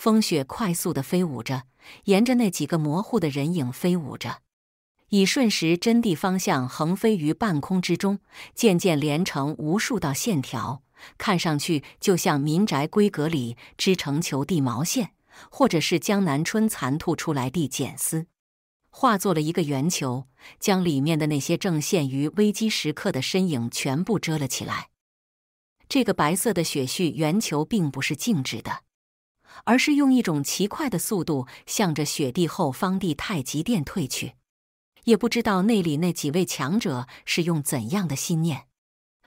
风雪快速的飞舞着，沿着那几个模糊的人影飞舞着，以瞬时真地方向横飞于半空之中，渐渐连成无数道线条，看上去就像民宅闺阁里织成球地毛线，或者是江南春蚕吐出来地茧丝，化作了一个圆球，将里面的那些正陷于危机时刻的身影全部遮了起来。这个白色的雪絮圆球并不是静止的。而是用一种奇快的速度，向着雪地后方地太极殿退去。也不知道那里那几位强者是用怎样的心念，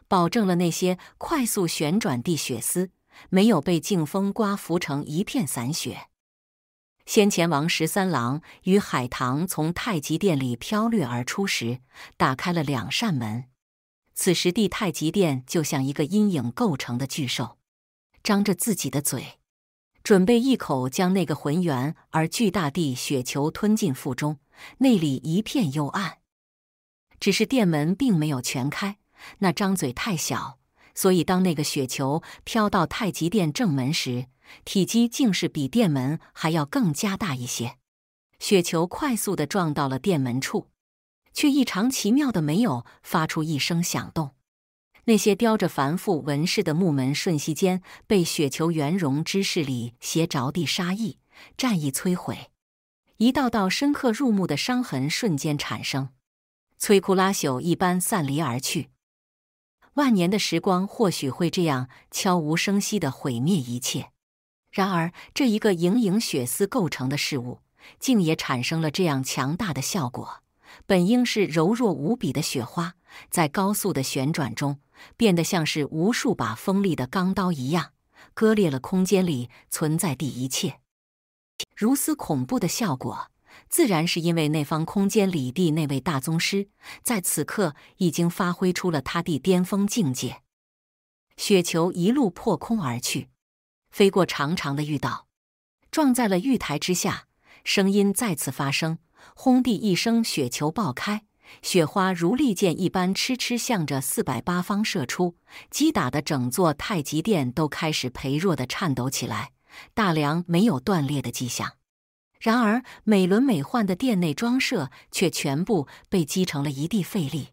保证了那些快速旋转地雪丝没有被劲风刮拂成一片散雪。先前王十三郎与海棠从太极殿里飘掠而出时，打开了两扇门。此时地太极殿就像一个阴影构成的巨兽，张着自己的嘴。准备一口将那个浑圆而巨大的雪球吞进腹中，内里一片幽暗。只是店门并没有全开，那张嘴太小，所以当那个雪球飘到太极殿正门时，体积竟是比殿门还要更加大一些。雪球快速的撞到了殿门处，却异常奇妙的没有发出一声响动。那些雕着繁复纹饰的木门，瞬息间被雪球圆融之势里携着地杀意、战意摧毁，一道道深刻入目的伤痕瞬间产生，摧枯拉朽一般散离而去。万年的时光或许会这样悄无声息的毁灭一切，然而这一个莹莹血丝构成的事物，竟也产生了这样强大的效果。本应是柔弱无比的雪花。在高速的旋转中，变得像是无数把锋利的钢刀一样，割裂了空间里存在的一切。如此恐怖的效果，自然是因为那方空间里的那位大宗师，在此刻已经发挥出了他的巅峰境界。雪球一路破空而去，飞过长长的玉道，撞在了玉台之下，声音再次发生，轰地一声，雪球爆开。雪花如利剑一般，痴痴向着四百八方射出，击打的整座太极殿都开始羸弱的颤抖起来。大梁没有断裂的迹象，然而美轮美奂的殿内装设却全部被击成了一地废砾。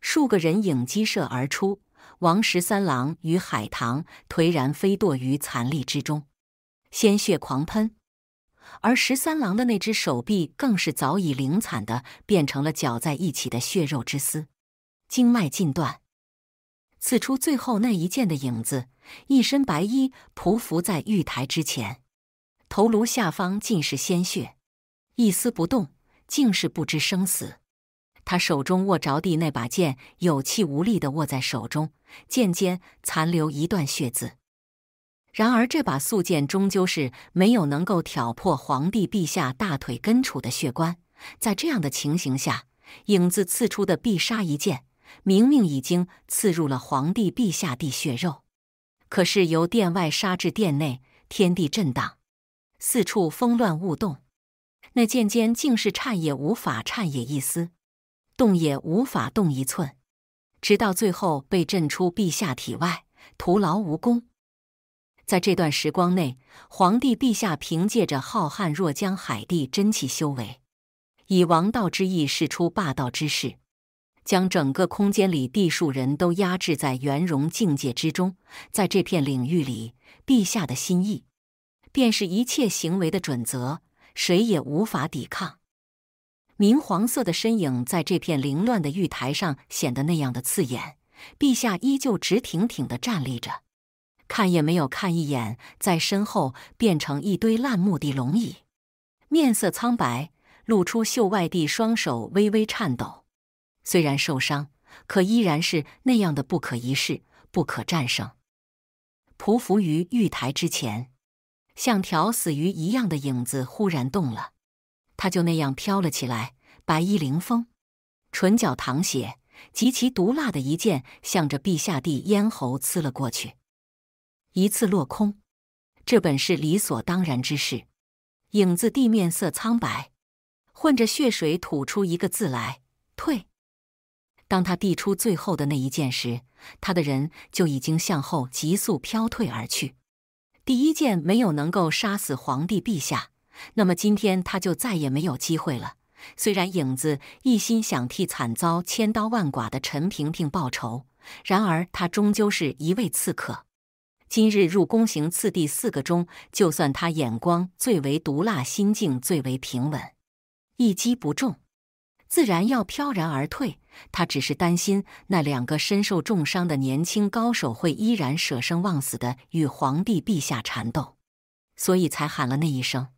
数个人影激射而出，王十三郎与海棠颓然飞堕于残砾之中，鲜血狂喷。而十三郎的那只手臂更是早已凌惨的变成了绞在一起的血肉之丝，经脉尽断。刺出最后那一剑的影子，一身白衣匍匐在玉台之前，头颅下方尽是鲜血，一丝不动，竟是不知生死。他手中握着地那把剑，有气无力的握在手中，剑尖残留一段血渍。然而，这把素剑终究是没有能够挑破皇帝陛下大腿根处的血棺。在这样的情形下，影子刺出的必杀一剑，明明已经刺入了皇帝陛下的血肉，可是由殿外杀至殿内，天地震荡，四处风乱雾动，那剑尖竟是颤也无法颤也一丝，动也无法动一寸，直到最后被震出陛下体外，徒劳无功。在这段时光内，皇帝陛下凭借着浩瀚若江海地真气修为，以王道之意示出霸道之势，将整个空间里地树人都压制在圆融境界之中。在这片领域里，陛下的心意便是一切行为的准则，谁也无法抵抗。明黄色的身影在这片凌乱的玉台上显得那样的刺眼，陛下依旧直挺挺的站立着。看也没有看一眼，在身后变成一堆烂木地龙椅，面色苍白，露出袖外地，双手微微颤抖。虽然受伤，可依然是那样的不可一世、不可战胜。匍匐于玉台之前，像条死鱼一样的影子忽然动了，他就那样飘了起来，白衣凌风，唇角淌血，极其毒辣的一剑向着陛下帝咽喉刺了过去。一次落空，这本是理所当然之事。影子地面色苍白，混着血水吐出一个字来：“退。”当他递出最后的那一件时，他的人就已经向后急速飘退而去。第一件没有能够杀死皇帝陛下，那么今天他就再也没有机会了。虽然影子一心想替惨遭千刀万剐的陈萍萍报仇，然而他终究是一位刺客。今日入宫行刺，第四个中，就算他眼光最为毒辣，心境最为平稳，一击不中，自然要飘然而退。他只是担心那两个身受重伤的年轻高手会依然舍生忘死的与皇帝陛下缠斗，所以才喊了那一声。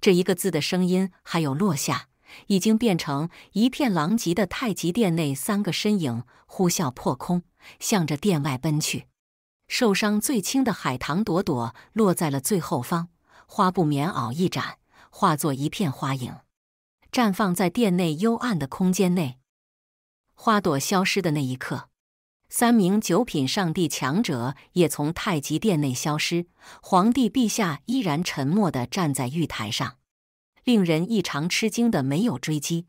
这一个字的声音，还有落下，已经变成一片狼藉的太极殿内，三个身影呼啸破空，向着殿外奔去。受伤最轻的海棠朵朵落在了最后方，花布棉袄一展，化作一片花影，绽放在殿内幽暗的空间内。花朵消失的那一刻，三名九品上帝强者也从太极殿内消失。皇帝陛下依然沉默地站在玉台上，令人异常吃惊的没有追击。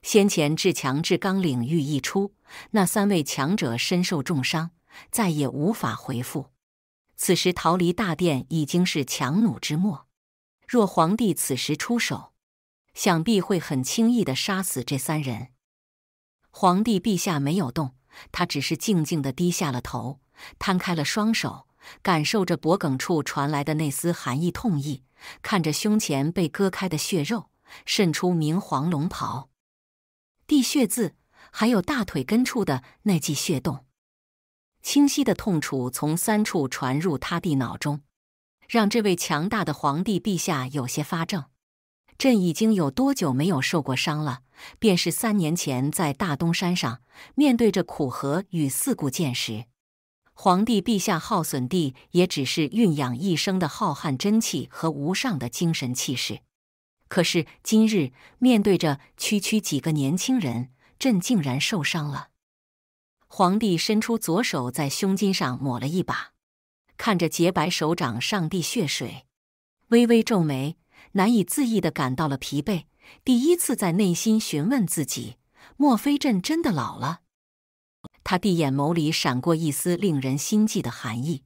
先前至强至刚领域一出，那三位强者身受重伤。再也无法回复。此时逃离大殿已经是强弩之末。若皇帝此时出手，想必会很轻易的杀死这三人。皇帝陛下没有动，他只是静静的低下了头，摊开了双手，感受着脖梗处传来的那丝寒意痛意，看着胸前被割开的血肉渗出明黄龙袍地血渍，还有大腿根处的那记血洞。清晰的痛楚从三处传入他的脑中，让这位强大的皇帝陛下有些发怔。朕已经有多久没有受过伤了？便是三年前在大东山上面对着苦河与四顾剑时，皇帝陛下耗损地也只是蕴养一生的浩瀚真气和无上的精神气势。可是今日面对着区区几个年轻人，朕竟然受伤了。皇帝伸出左手，在胸襟上抹了一把，看着洁白手掌上滴血水，微微皱眉，难以自抑地感到了疲惫。第一次在内心询问自己：，莫非朕真的老了？他的眼眸里闪过一丝令人心悸的寒意。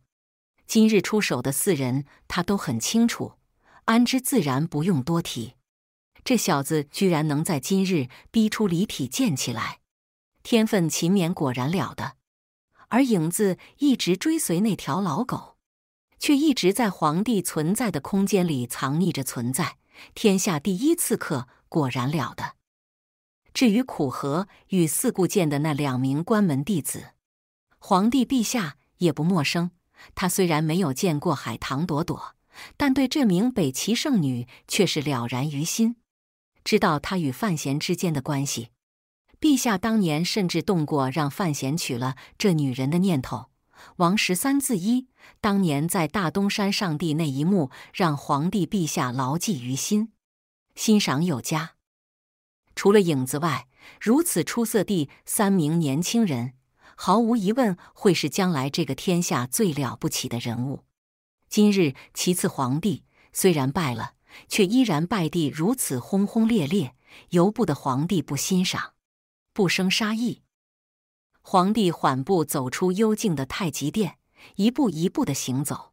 今日出手的四人，他都很清楚，安之自然不用多提。这小子居然能在今日逼出离体剑起来。天分勤勉果然了得，而影子一直追随那条老狗，却一直在皇帝存在的空间里藏匿着存在。天下第一刺客果然了得。至于苦荷与四顾剑的那两名关门弟子，皇帝陛下也不陌生。他虽然没有见过海棠朵朵，但对这名北齐圣女却是了然于心，知道她与范闲之间的关系。陛下当年甚至动过让范闲娶了这女人的念头。王十三字一，当年在大东山上帝那一幕，让皇帝陛下牢记于心，欣赏有加。除了影子外，如此出色的三名年轻人，毫无疑问会是将来这个天下最了不起的人物。今日其次皇帝虽然败了，却依然败地如此轰轰烈烈，由不得皇帝不欣赏。不生杀意，皇帝缓步走出幽静的太极殿，一步一步的行走，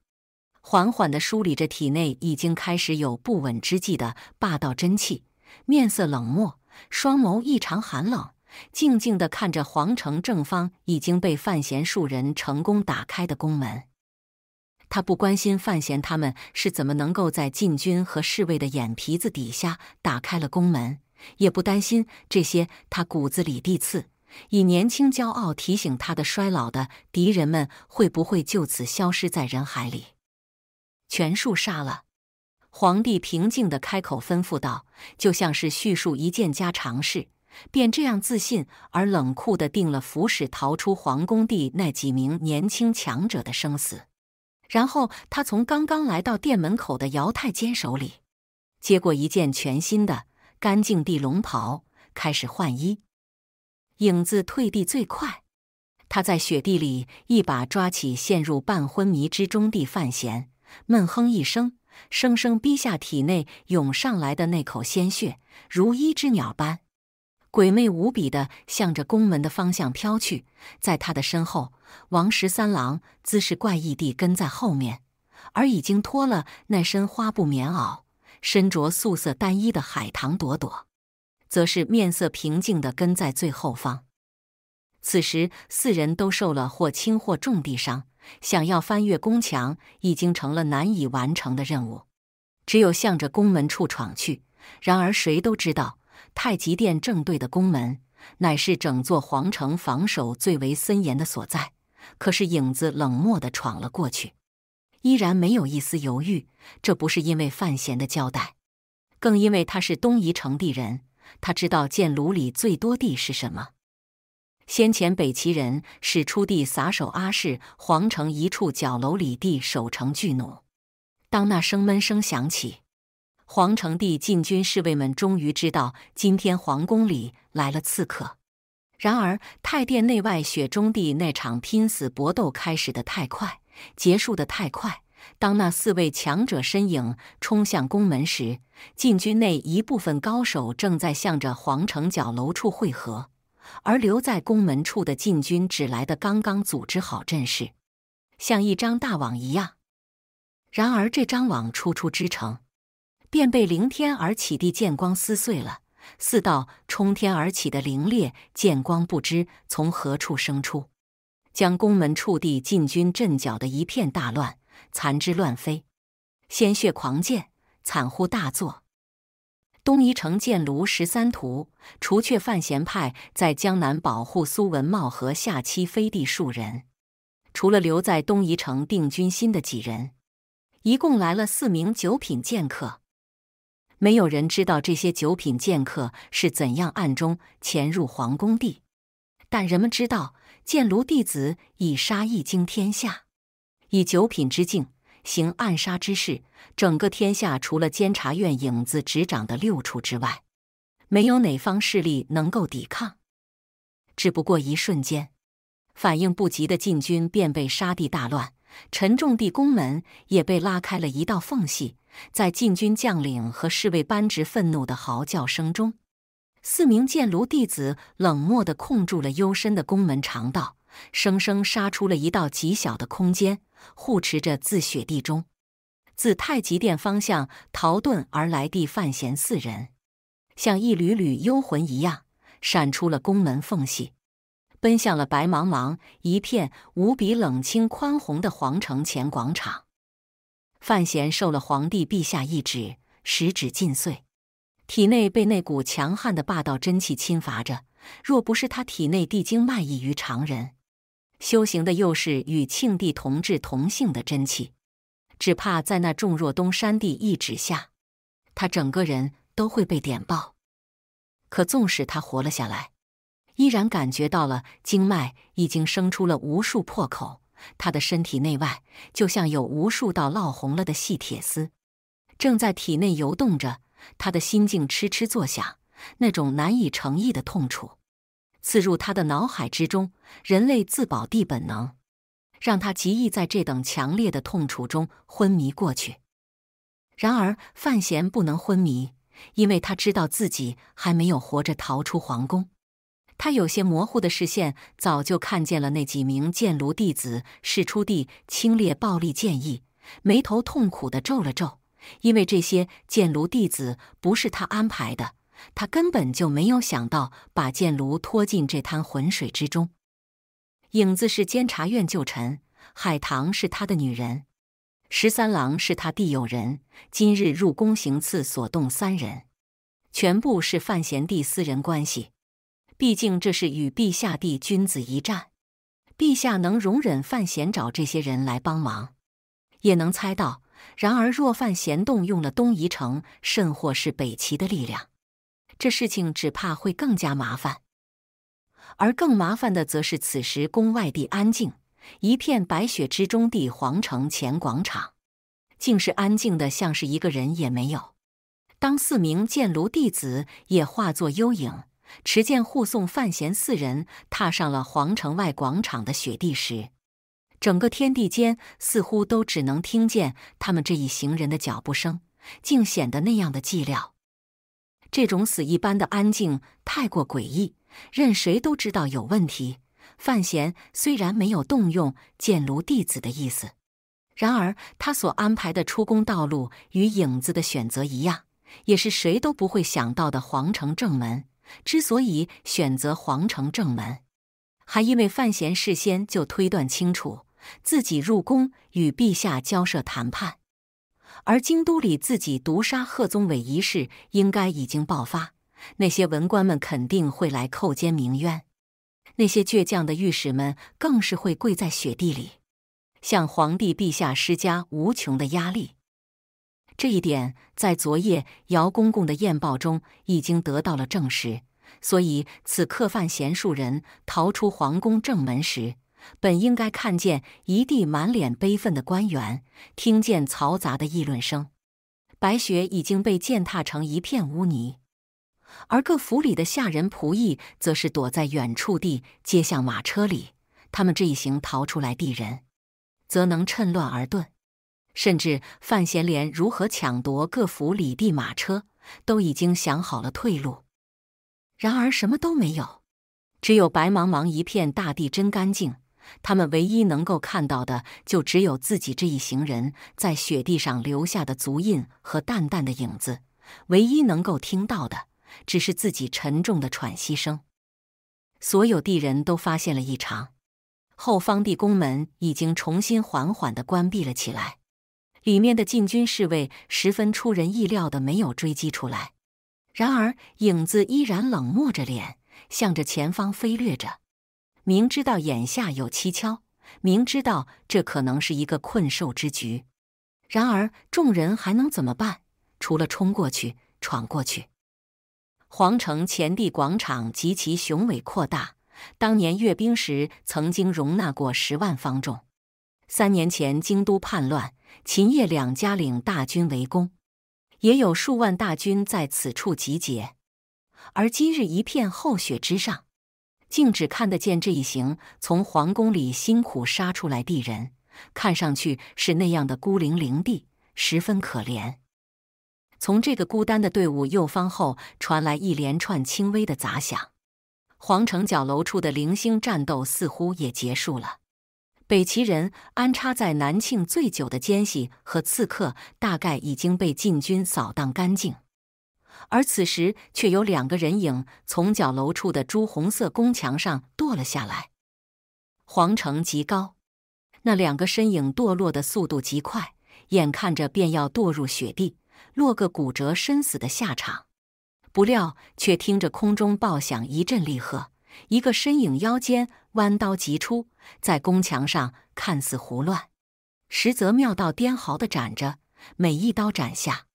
缓缓的梳理着体内已经开始有不稳之际的霸道真气，面色冷漠，双眸异常寒冷，静静的看着皇城正方已经被范闲数人成功打开的宫门。他不关心范闲他们是怎么能够在禁军和侍卫的眼皮子底下打开了宫门。也不担心这些，他骨子里的刺，以年轻骄傲提醒他的衰老的敌人们会不会就此消失在人海里？全数杀了！皇帝平静地开口吩咐道，就像是叙述一件家常事，便这样自信而冷酷地定了服使逃出皇宫地那几名年轻强者的生死。然后他从刚刚来到殿门口的姚太监手里接过一件全新的。干净地龙袍，开始换衣。影子退地最快，他在雪地里一把抓起陷入半昏迷之中地范闲，闷哼一声，生生逼下体内涌上来的那口鲜血，如一只鸟般，鬼魅无比的向着宫门的方向飘去。在他的身后，王十三郎姿势怪异地跟在后面，而已经脱了那身花布棉袄。身着素色单衣的海棠朵朵，则是面色平静的跟在最后方。此时四人都受了或轻或重的伤，想要翻越宫墙已经成了难以完成的任务。只有向着宫门处闯去。然而谁都知道，太极殿正对的宫门，乃是整座皇城防守最为森严的所在。可是影子冷漠的闯了过去。依然没有一丝犹豫，这不是因为范闲的交代，更因为他是东夷城地人。他知道箭炉里最多地是什么。先前北齐人使出地撒手阿氏，皇城一处角楼里地守城巨弩。当那声闷声响起，皇城地禁军侍卫们终于知道今天皇宫里来了刺客。然而太殿内外雪中地那场拼死搏斗开始的太快。结束的太快。当那四位强者身影冲向宫门时，禁军内一部分高手正在向着皇城角楼处汇合，而留在宫门处的禁军只来的刚刚组织好阵势，像一张大网一样。然而这张网初出之城，便被凌天而起的剑光撕碎了。四道冲天而起的凌冽剑光不知从何处生出。将宫门触地，禁军阵脚的一片大乱，残肢乱飞，鲜血狂溅，惨呼大作。东夷城剑庐十三图，除却范闲派在江南保护苏文茂和夏妻飞地数人，除了留在东夷城定军心的几人，一共来了四名九品剑客。没有人知道这些九品剑客是怎样暗中潜入皇宫地，但人们知道。剑卢弟子以杀一惊天下，以九品之境行暗杀之事，整个天下除了监察院影子执掌的六处之外，没有哪方势力能够抵抗。只不过一瞬间，反应不及的禁军便被杀地大乱，沉重地宫门也被拉开了一道缝隙，在禁军将领和侍卫班直愤怒的嚎叫声中。四名剑炉弟子冷漠地控住了幽深的宫门长道，生生杀出了一道极小的空间，护持着自雪地中、自太极殿方向逃遁而来的范闲四人，像一缕缕幽魂一样闪出了宫门缝隙，奔向了白茫茫一片无比冷清宽宏的皇城前广场。范闲受了皇帝陛下一指，十指尽碎。体内被那股强悍的霸道真气侵伐着，若不是他体内地经脉异于常人，修行的又是与庆帝同治同性的真气，只怕在那重若东山地一指下，他整个人都会被点爆。可纵使他活了下来，依然感觉到了经脉已经生出了无数破口，他的身体内外就像有无数道烙红了的细铁丝，正在体内游动着。他的心境痴痴作响，那种难以承意的痛楚刺入他的脑海之中。人类自保地本能，让他极易在这等强烈的痛楚中昏迷过去。然而，范闲不能昏迷，因为他知道自己还没有活着逃出皇宫。他有些模糊的视线，早就看见了那几名剑炉弟子使出地清冽暴力剑意，眉头痛苦的皱了皱。因为这些剑炉弟子不是他安排的，他根本就没有想到把剑炉拖进这滩浑水之中。影子是监察院旧臣，海棠是他的女人，十三郎是他弟友人。今日入宫行刺所动三人，全部是范闲弟私人关系。毕竟这是与陛下帝君子一战，陛下能容忍范闲找这些人来帮忙，也能猜到。然而，若范闲动用了东夷城，甚或是北齐的力量，这事情只怕会更加麻烦。而更麻烦的，则是此时宫外地安静，一片白雪之中，地皇城前广场竟是安静的，像是一个人也没有。当四名剑庐弟子也化作幽影，持剑护送范闲四人踏上了皇城外广场的雪地时。整个天地间似乎都只能听见他们这一行人的脚步声，竟显得那样的寂寥。这种死一般的安静太过诡异，任谁都知道有问题。范闲虽然没有动用剑庐弟子的意思，然而他所安排的出宫道路与影子的选择一样，也是谁都不会想到的皇城正门。之所以选择皇城正门，还因为范闲事先就推断清楚。自己入宫与陛下交涉谈判，而京都里自己毒杀贺宗伟一事应该已经爆发，那些文官们肯定会来叩肩鸣冤，那些倔强的御史们更是会跪在雪地里，向皇帝陛下施加无穷的压力。这一点在昨夜姚公公的验报中已经得到了证实，所以此刻范闲数人逃出皇宫正门时。本应该看见一地满脸悲愤的官员，听见嘈杂的议论声，白雪已经被践踏成一片污泥，而各府里的下人仆役则是躲在远处地街巷马车里。他们这一行逃出来的人，则能趁乱而遁。甚至范闲连如何抢夺各府里地马车，都已经想好了退路。然而什么都没有，只有白茫茫一片大地，真干净。他们唯一能够看到的，就只有自己这一行人在雪地上留下的足印和淡淡的影子；唯一能够听到的，只是自己沉重的喘息声。所有地人都发现了异常，后方地宫门已经重新缓缓的关闭了起来，里面的禁军侍卫十分出人意料的没有追击出来。然而，影子依然冷漠着脸，向着前方飞掠着。明知道眼下有蹊跷，明知道这可能是一个困兽之局，然而众人还能怎么办？除了冲过去，闯过去。皇城前地广场极其雄伟扩大，当年阅兵时曾经容纳过十万方众。三年前京都叛乱，秦叶两家领大军围攻，也有数万大军在此处集结。而今日一片厚雪之上。竟只看得见这一行从皇宫里辛苦杀出来的人，看上去是那样的孤零零的，十分可怜。从这个孤单的队伍右方后传来一连串轻微的杂响，皇城角楼处的零星战斗似乎也结束了。北齐人安插在南庆最久的奸细和刺客，大概已经被禁军扫荡干净。而此时，却有两个人影从角楼处的朱红色宫墙上堕了下来。皇城极高，那两个身影堕落的速度极快，眼看着便要堕入雪地，落个骨折身死的下场。不料，却听着空中爆响一阵厉喝，一个身影腰间弯刀急出，在宫墙上看似胡乱，实则妙到颠毫的斩着，每一刀斩下。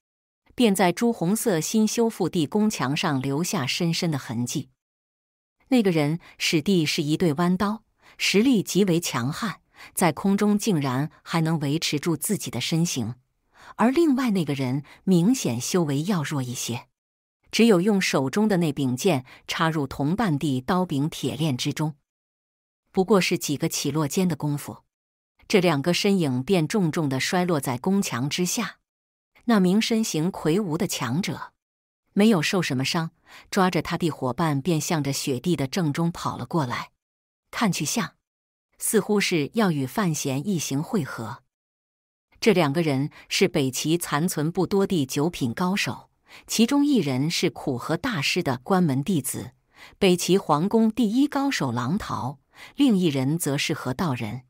便在朱红色新修复地宫墙上留下深深的痕迹。那个人使的是一对弯刀，实力极为强悍，在空中竟然还能维持住自己的身形。而另外那个人明显修为要弱一些，只有用手中的那柄剑插入同伴地刀柄铁链之中。不过是几个起落间的功夫，这两个身影便重重的摔落在宫墙之下。那名身形魁梧的强者没有受什么伤，抓着他的伙伴便向着雪地的正中跑了过来。看去像，似乎是要与范闲一行会合。这两个人是北齐残存不多的九品高手，其中一人是苦荷大师的关门弟子，北齐皇宫第一高手狼桃；另一人则是河道人。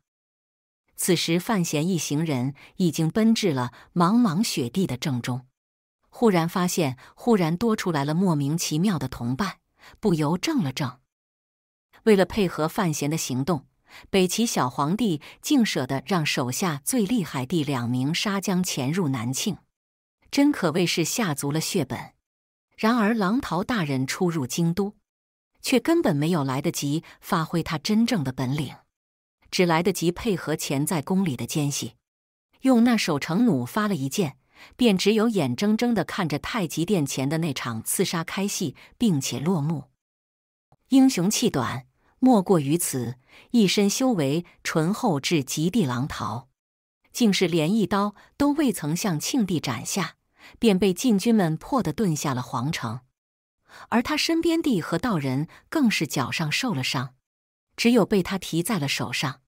此时，范闲一行人已经奔至了茫茫雪地的正中，忽然发现忽然多出来了莫名其妙的同伴，不由怔了怔。为了配合范闲的行动，北齐小皇帝竟舍得让手下最厉害的两名沙将潜入南庆，真可谓是下足了血本。然而，狼桃大人出入京都，却根本没有来得及发挥他真正的本领。只来得及配合潜在宫里的奸细，用那守城弩发了一箭，便只有眼睁睁的看着太极殿前的那场刺杀开戏，并且落幕。英雄气短，莫过于此。一身修为醇厚至极地狼逃，竟是连一刀都未曾向庆帝斩下，便被禁军们破的遁下了皇城。而他身边的和道人更是脚上受了伤。只有被他提在了手上，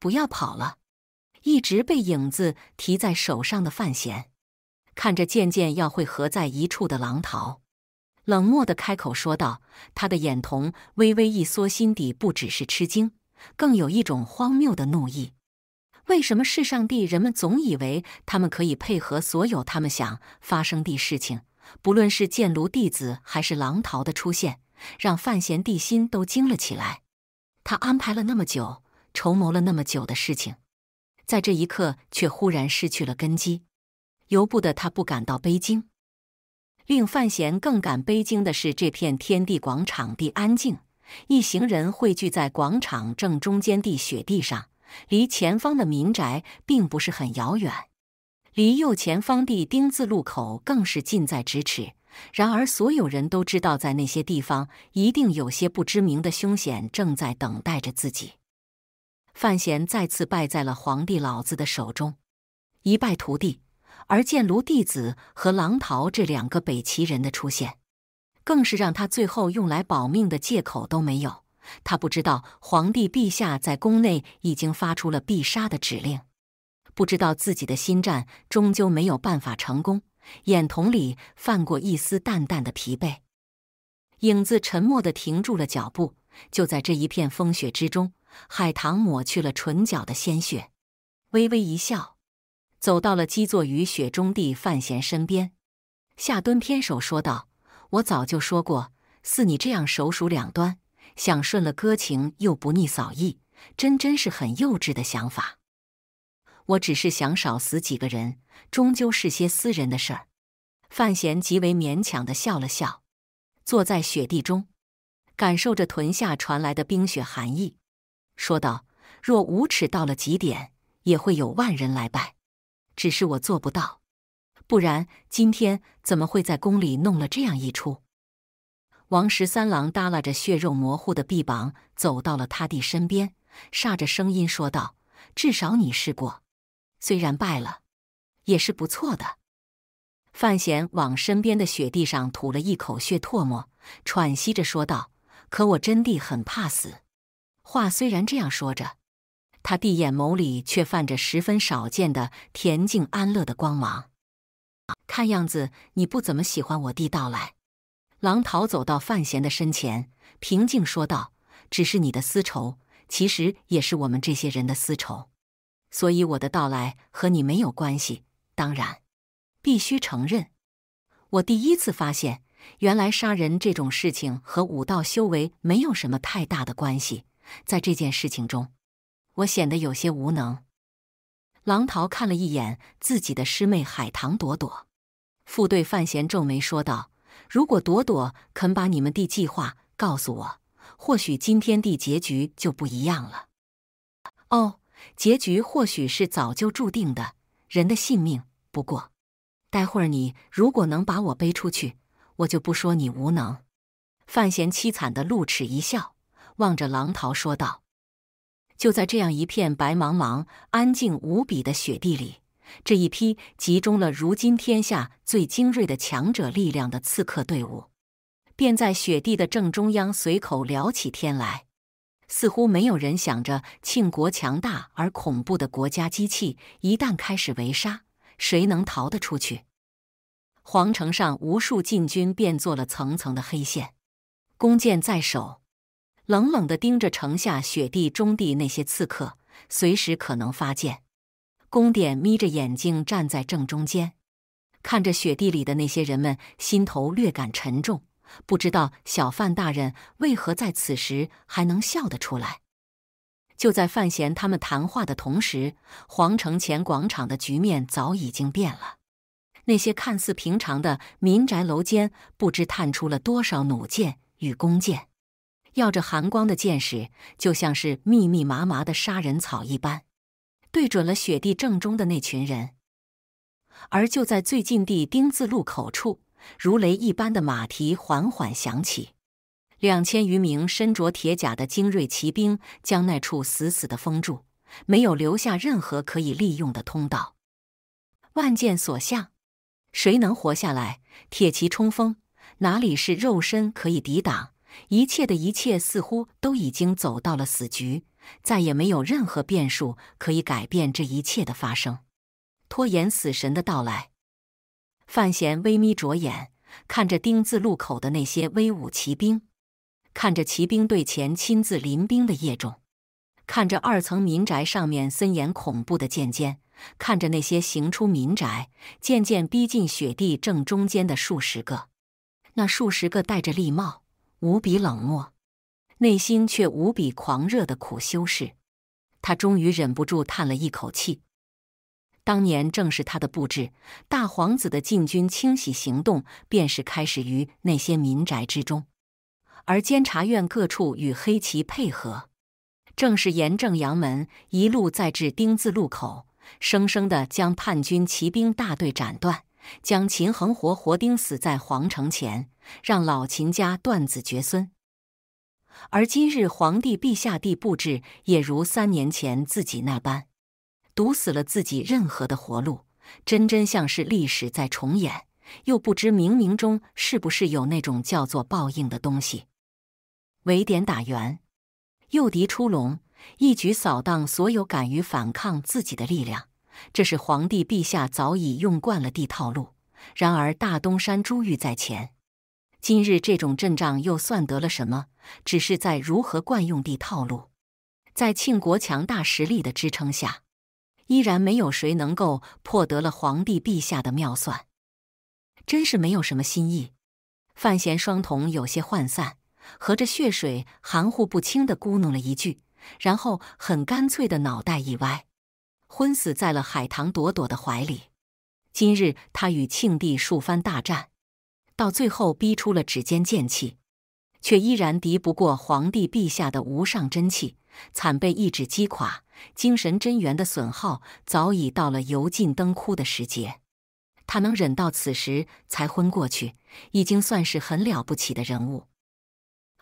不要跑了！一直被影子提在手上的范闲，看着渐渐要汇合在一处的狼桃，冷漠的开口说道：“他的眼瞳微微一缩，心底不只是吃惊，更有一种荒谬的怒意。为什么是上帝？人们总以为他们可以配合所有他们想发生的事情，不论是剑庐弟子还是狼桃的出现，让范闲地心都惊了起来。”他安排了那么久，筹谋了那么久的事情，在这一刻却忽然失去了根基，由不得他不感到悲惊。令范闲更感悲惊的是，这片天地广场地安静，一行人汇聚在广场正中间地雪地上，离前方的民宅并不是很遥远，离右前方地丁字路口更是近在咫尺。然而，所有人都知道，在那些地方一定有些不知名的凶险正在等待着自己。范闲再次败在了皇帝老子的手中，一败涂地。而剑庐弟子和狼桃这两个北齐人的出现，更是让他最后用来保命的借口都没有。他不知道皇帝陛下在宫内已经发出了必杀的指令，不知道自己的新战终究没有办法成功。眼瞳里泛过一丝淡淡的疲惫，影子沉默的停住了脚步。就在这一片风雪之中，海棠抹去了唇角的鲜血，微微一笑，走到了基座于雪中地范闲身边，下蹲偏手说道：“我早就说过，似你这样手数两端，想顺了歌情又不腻扫意，真真是很幼稚的想法。”我只是想少死几个人，终究是些私人的事儿。范闲极为勉强的笑了笑，坐在雪地中，感受着臀下传来的冰雪寒意，说道：“若无耻到了极点，也会有万人来拜。只是我做不到，不然今天怎么会在宫里弄了这样一出？”王十三郎耷拉着血肉模糊的臂膀，走到了他弟身边，煞着声音说道：“至少你试过。”虽然败了，也是不错的。范闲往身边的雪地上吐了一口血唾沫，喘息着说道：“可我真的很怕死。”话虽然这样说着，他弟眼眸里却泛着十分少见的恬静安乐的光芒。看样子你不怎么喜欢我弟到来。狼逃走到范闲的身前，平静说道：“只是你的私仇，其实也是我们这些人的私仇。”所以我的到来和你没有关系。当然，必须承认，我第一次发现，原来杀人这种事情和武道修为没有什么太大的关系。在这件事情中，我显得有些无能。狼桃看了一眼自己的师妹海棠朵朵，副队范闲皱眉说道：“如果朵朵肯把你们的计划告诉我，或许今天的结局就不一样了。”哦。结局或许是早就注定的，人的性命。不过，待会儿你如果能把我背出去，我就不说你无能。范闲凄惨的露齿一笑，望着狼桃说道：“就在这样一片白茫茫、安静无比的雪地里，这一批集中了如今天下最精锐的强者力量的刺客队伍，便在雪地的正中央随口聊起天来。”似乎没有人想着庆国强大而恐怖的国家机器一旦开始围杀，谁能逃得出去？皇城上无数禁军变作了层层的黑线，弓箭在手，冷冷地盯着城下雪地中地那些刺客，随时可能发箭。宫典眯着眼睛站在正中间，看着雪地里的那些人们，心头略感沉重。不知道小范大人为何在此时还能笑得出来。就在范闲他们谈话的同时，皇城前广场的局面早已经变了。那些看似平常的民宅楼间，不知探出了多少弩箭与弓箭，耀着寒光的箭矢就像是密密麻麻的杀人草一般，对准了雪地正中的那群人。而就在最近地丁字路口处。如雷一般的马蹄缓缓响起，两千余名身着铁甲的精锐骑兵将那处死死的封住，没有留下任何可以利用的通道。万箭所向，谁能活下来？铁骑冲锋，哪里是肉身可以抵挡？一切的一切似乎都已经走到了死局，再也没有任何变数可以改变这一切的发生，拖延死神的到来。范闲微眯着眼，看着丁字路口的那些威武骑兵，看着骑兵队前亲自临兵的叶重，看着二层民宅上面森严恐怖的剑尖，看着那些行出民宅，渐渐逼近雪地正中间的数十个，那数十个戴着笠帽、无比冷漠，内心却无比狂热的苦修士，他终于忍不住叹了一口气。当年正是他的布置，大皇子的禁军清洗行动便是开始于那些民宅之中。而监察院各处与黑旗配合，正是沿正阳门一路再至丁字路口，生生的将叛军骑兵大队斩断，将秦恒活活钉死在皇城前，让老秦家断子绝孙。而今日皇帝陛下地布置也如三年前自己那般。堵死了自己任何的活路，真真像是历史在重演，又不知冥冥中是不是有那种叫做报应的东西。围点打援，诱敌出笼，一举扫荡所有敢于反抗自己的力量，这是皇帝陛下早已用惯了的套路。然而大东山珠玉在前，今日这种阵仗又算得了什么？只是在如何惯用的套路，在庆国强大实力的支撑下。依然没有谁能够破得了皇帝陛下的妙算，真是没有什么新意。范闲双瞳有些涣散，和着血水含糊不清的咕哝了一句，然后很干脆的脑袋一歪，昏死在了海棠朵朵的怀里。今日他与庆帝数番大战，到最后逼出了指尖剑气。却依然敌不过皇帝陛下的无上真气，惨被一指击垮。精神真元的损耗早已到了油尽灯枯的时节，他能忍到此时才昏过去，已经算是很了不起的人物。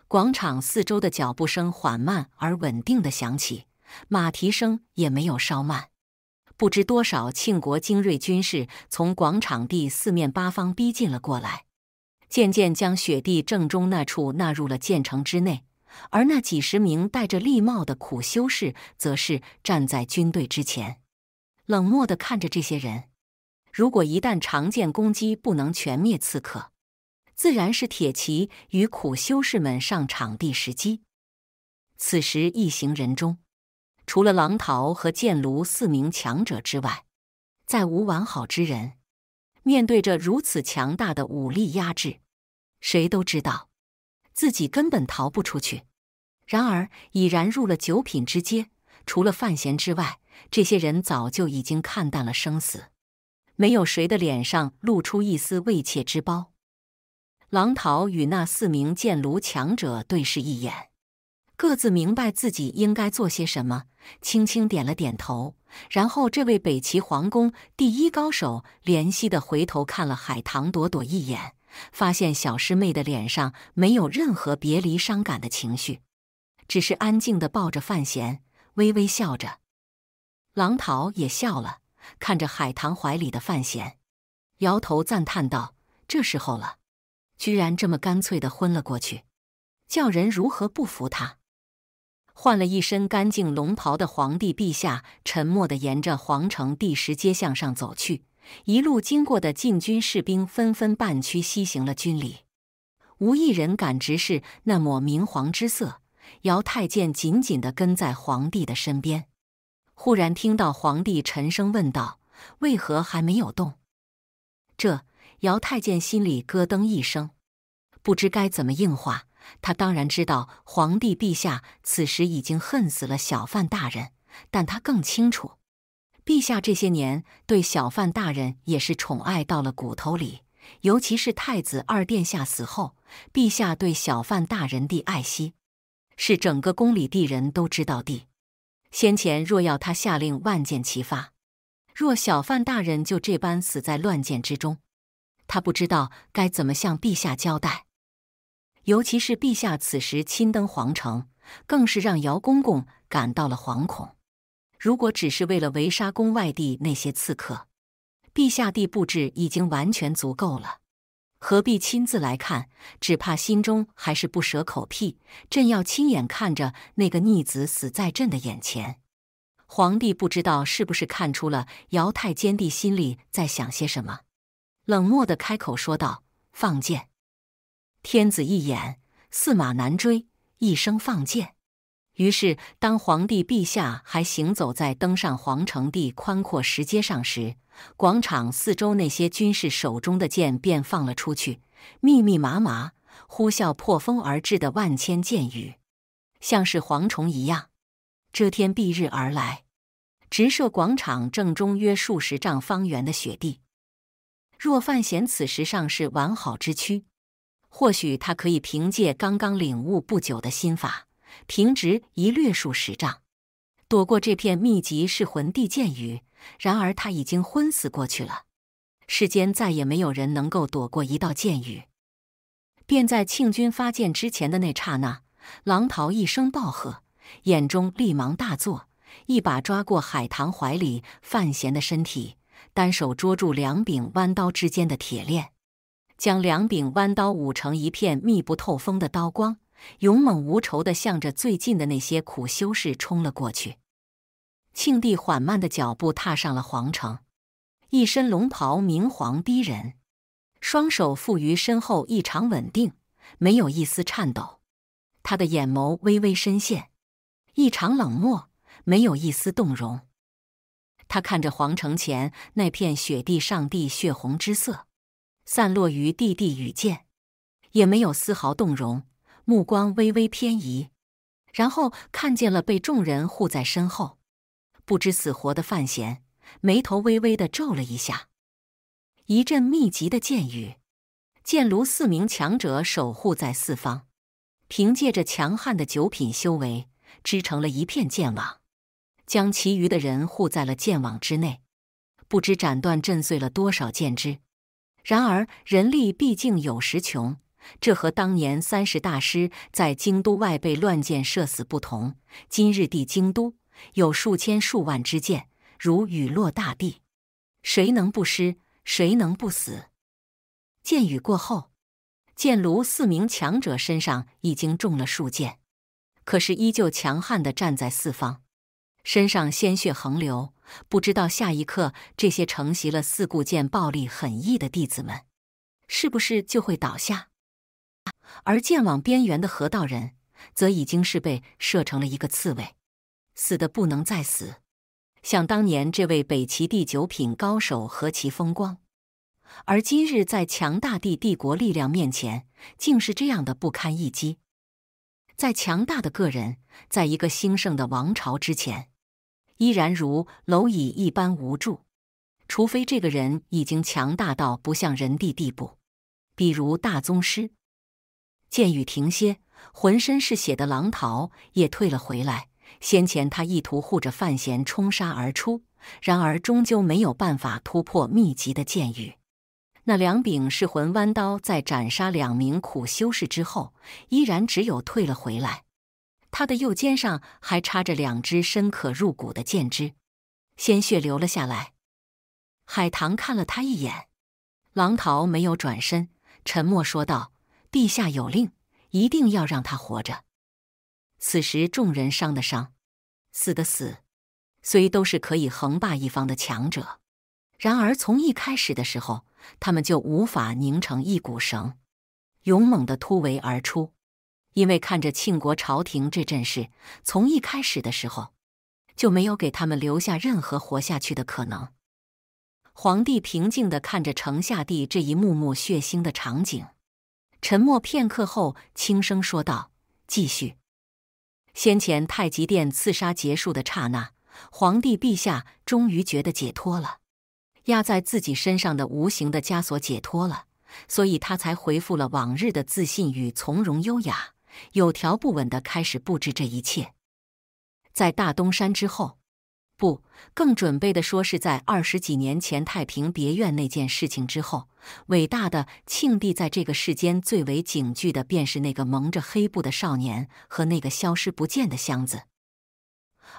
广场四周的脚步声缓慢而稳定的响起，马蹄声也没有稍慢。不知多少庆国精锐军士从广场地四面八方逼近了过来。渐渐将雪地正中那处纳入了建成之内，而那几十名戴着笠帽的苦修士，则是站在军队之前，冷漠地看着这些人。如果一旦长剑攻击不能全灭刺客，自然是铁骑与苦修士们上场地时机。此时一行人中，除了狼桃和剑炉四名强者之外，再无完好之人。面对着如此强大的武力压制，谁都知道自己根本逃不出去。然而，已然入了九品之阶，除了范闲之外，这些人早就已经看淡了生死，没有谁的脸上露出一丝畏怯之包。狼桃与那四名剑炉强者对视一眼。各自明白自己应该做些什么，轻轻点了点头，然后这位北齐皇宫第一高手怜惜的回头看了海棠朵朵一眼，发现小师妹的脸上没有任何别离伤感的情绪，只是安静的抱着范闲，微微笑着。狼桃也笑了，看着海棠怀里的范闲，摇头赞叹道：“这时候了，居然这么干脆的昏了过去，叫人如何不服他？”换了一身干净龙袍的皇帝陛下，沉默的沿着皇城第十街向上走去。一路经过的禁军士兵纷纷半屈膝行了军礼，无一人敢直视那抹明黄之色。姚太监紧紧的跟在皇帝的身边，忽然听到皇帝沉声问道：“为何还没有动？”这姚太监心里咯噔一声，不知该怎么应话。他当然知道，皇帝陛下此时已经恨死了小范大人，但他更清楚，陛下这些年对小范大人也是宠爱到了骨头里。尤其是太子二殿下死后，陛下对小范大人的爱惜，是整个宫里地人都知道的。先前若要他下令万箭齐发，若小范大人就这般死在乱箭之中，他不知道该怎么向陛下交代。尤其是陛下此时亲登皇城，更是让姚公公感到了惶恐。如果只是为了围杀宫外地那些刺客，陛下地布置已经完全足够了，何必亲自来看？只怕心中还是不舍口屁。朕要亲眼看着那个逆子死在朕的眼前。皇帝不知道是不是看出了姚太监地心里在想些什么，冷漠的开口说道：“放箭。”天子一眼，驷马难追，一声放箭。于是，当皇帝陛下还行走在登上皇城地宽阔石阶上时，广场四周那些军士手中的剑便放了出去，密密麻麻，呼啸破风而至的万千箭雨，像是蝗虫一样遮天蔽日而来，直射广场正中约数十丈方圆的雪地。若范闲此时尚是完好之躯。或许他可以凭借刚刚领悟不久的心法，平直一略数十丈，躲过这片密集噬魂地剑雨。然而他已经昏死过去了，世间再也没有人能够躲过一道剑雨。便在庆军发箭之前的那刹那，狼桃一声暴喝，眼中厉芒大作，一把抓过海棠怀里范闲的身体，单手捉住两柄弯刀之间的铁链。将两柄弯刀舞成一片密不透风的刀光，勇猛无仇的向着最近的那些苦修士冲了过去。庆帝缓慢的脚步踏上了皇城，一身龙袍明黄逼人，双手负于身后，异常稳定，没有一丝颤抖。他的眼眸微微深陷，异常冷漠，没有一丝动容。他看着皇城前那片雪地上帝血红之色。散落于地地羽剑，也没有丝毫动容，目光微微偏移，然后看见了被众人护在身后、不知死活的范闲，眉头微微的皱了一下。一阵密集的箭雨，剑炉四名强者守护在四方，凭借着强悍的九品修为，织成了一片剑网，将其余的人护在了剑网之内，不知斩断震碎了多少剑枝。然而人力毕竟有时穷，这和当年三十大师在京都外被乱箭射死不同。今日地京都有数千数万支箭如雨落大地，谁能不失？谁能不死？箭雨过后，箭炉四名强者身上已经中了数箭，可是依旧强悍地站在四方。身上鲜血横流，不知道下一刻这些承袭了四顾剑暴力狠意的弟子们，是不是就会倒下？而剑网边缘的河道人，则已经是被射成了一个刺猬，死的不能再死。想当年这位北齐第九品高手何其风光，而今日在强大帝帝国力量面前，竟是这样的不堪一击。在强大的个人，在一个兴盛的王朝之前。依然如蝼蚁一般无助，除非这个人已经强大到不像人地地步，比如大宗师。剑雨停歇，浑身是血的狼桃也退了回来。先前他意图护着范闲冲杀而出，然而终究没有办法突破密集的剑雨。那两柄噬魂弯刀在斩杀两名苦修士之后，依然只有退了回来。他的右肩上还插着两只深可入骨的剑枝，鲜血流了下来。海棠看了他一眼，狼桃没有转身，沉默说道：“陛下有令，一定要让他活着。”此时众人伤的伤，死的死，虽都是可以横霸一方的强者，然而从一开始的时候，他们就无法拧成一股绳，勇猛的突围而出。因为看着庆国朝廷这阵势，从一开始的时候就没有给他们留下任何活下去的可能。皇帝平静的看着城下地这一幕幕血腥的场景，沉默片刻后，轻声说道：“继续。”先前太极殿刺杀结束的刹那，皇帝陛下终于觉得解脱了，压在自己身上的无形的枷锁解脱了，所以他才恢复了往日的自信与从容优雅。有条不紊的开始布置这一切，在大东山之后，不，更准备的说是在二十几年前太平别院那件事情之后，伟大的庆帝在这个世间最为警惧的便是那个蒙着黑布的少年和那个消失不见的箱子。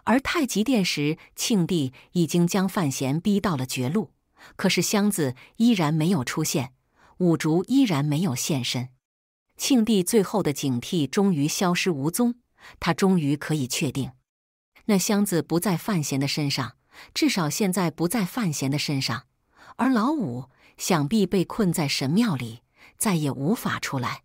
而太极殿时，庆帝已经将范闲逼到了绝路，可是箱子依然没有出现，五竹依然没有现身。庆帝最后的警惕终于消失无踪，他终于可以确定，那箱子不在范闲的身上，至少现在不在范闲的身上。而老五想必被困在神庙里，再也无法出来。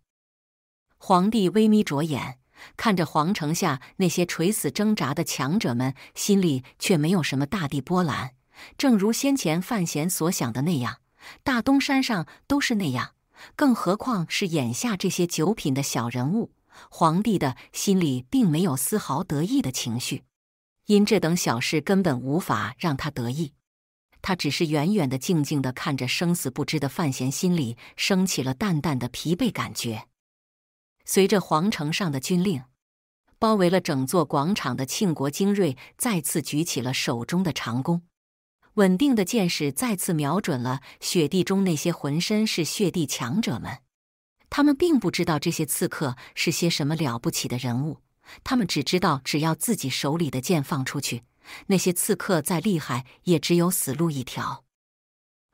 皇帝微眯着眼，看着皇城下那些垂死挣扎的强者们，心里却没有什么大地波澜。正如先前范闲所想的那样，大东山上都是那样。更何况是眼下这些九品的小人物，皇帝的心里并没有丝毫得意的情绪，因这等小事根本无法让他得意。他只是远远的、静静的看着生死不知的范闲，心里升起了淡淡的疲惫感觉。随着皇城上的军令，包围了整座广场的庆国精锐再次举起了手中的长弓。稳定的剑士再次瞄准了雪地中那些浑身是血的强者们。他们并不知道这些刺客是些什么了不起的人物，他们只知道只要自己手里的剑放出去，那些刺客再厉害也只有死路一条。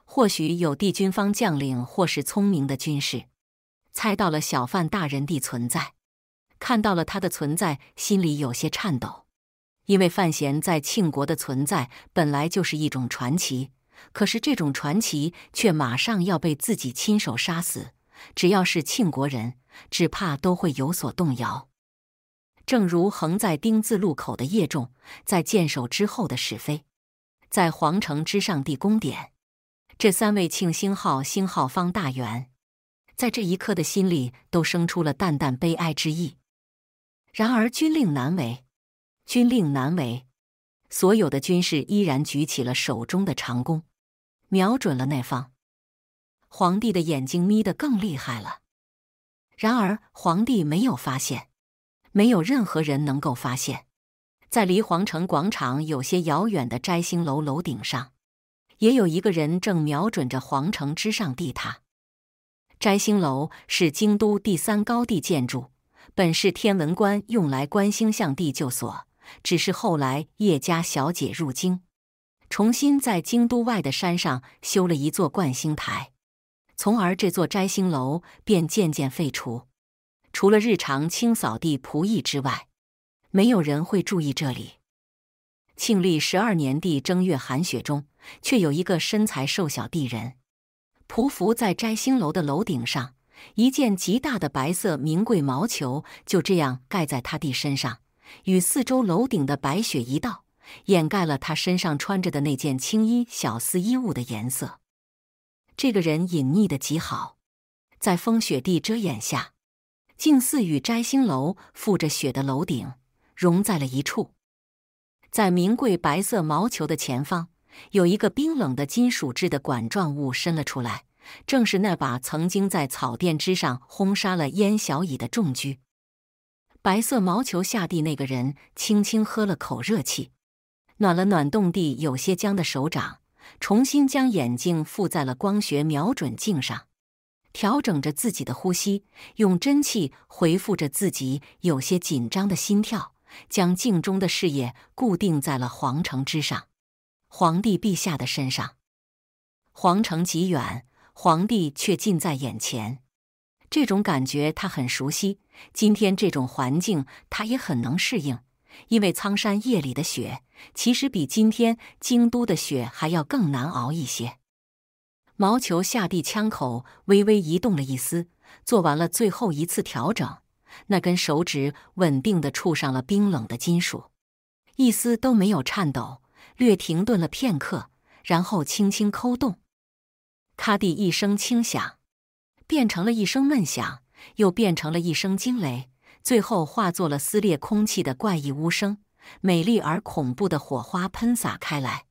或许有帝军方将领或是聪明的军士猜到了小贩大人的存在，看到了他的存在，心里有些颤抖。因为范闲在庆国的存在本来就是一种传奇，可是这种传奇却马上要被自己亲手杀死。只要是庆国人，只怕都会有所动摇。正如横在丁字路口的叶重，在箭手之后的史飞，在皇城之上地公典，这三位庆星号星号方大员，在这一刻的心里都生出了淡淡悲哀之意。然而军令难违。军令难违，所有的军士依然举起了手中的长弓，瞄准了那方。皇帝的眼睛眯得更厉害了。然而，皇帝没有发现，没有任何人能够发现。在离皇城广场有些遥远的摘星楼楼顶上，也有一个人正瞄准着皇城之上地塔。摘星楼是京都第三高地建筑，本是天文官用来观星象地就所。只是后来叶家小姐入京，重新在京都外的山上修了一座观星台，从而这座摘星楼便渐渐废除。除了日常清扫地仆役之外，没有人会注意这里。庆历十二年地正月寒雪中，却有一个身材瘦小地人，匍匐在摘星楼的楼顶上，一件极大的白色名贵毛球就这样盖在他地身上。与四周楼顶的白雪一道，掩盖了他身上穿着的那件青衣小丝衣物的颜色。这个人隐匿的极好，在风雪地遮掩下，竟似与摘星楼覆着雪的楼顶融在了一处。在名贵白色毛球的前方，有一个冰冷的金属制的管状物伸了出来，正是那把曾经在草甸之上轰杀了燕小乙的重狙。白色毛球下地，那个人轻轻喝了口热气，暖了暖冻地有些僵的手掌，重新将眼睛附在了光学瞄准镜上，调整着自己的呼吸，用真气回复着自己有些紧张的心跳，将镜中的视野固定在了皇城之上，皇帝陛下的身上。皇城极远，皇帝却近在眼前。这种感觉他很熟悉，今天这种环境他也很能适应。因为苍山夜里的雪，其实比今天京都的雪还要更难熬一些。毛球下地，枪口微微移动了一丝，做完了最后一次调整，那根手指稳定的触上了冰冷的金属，一丝都没有颤抖。略停顿了片刻，然后轻轻抠动，咔地一声轻响。变成了一声闷响，又变成了一声惊雷，最后化作了撕裂空气的怪异呜声。美丽而恐怖的火花喷洒开来。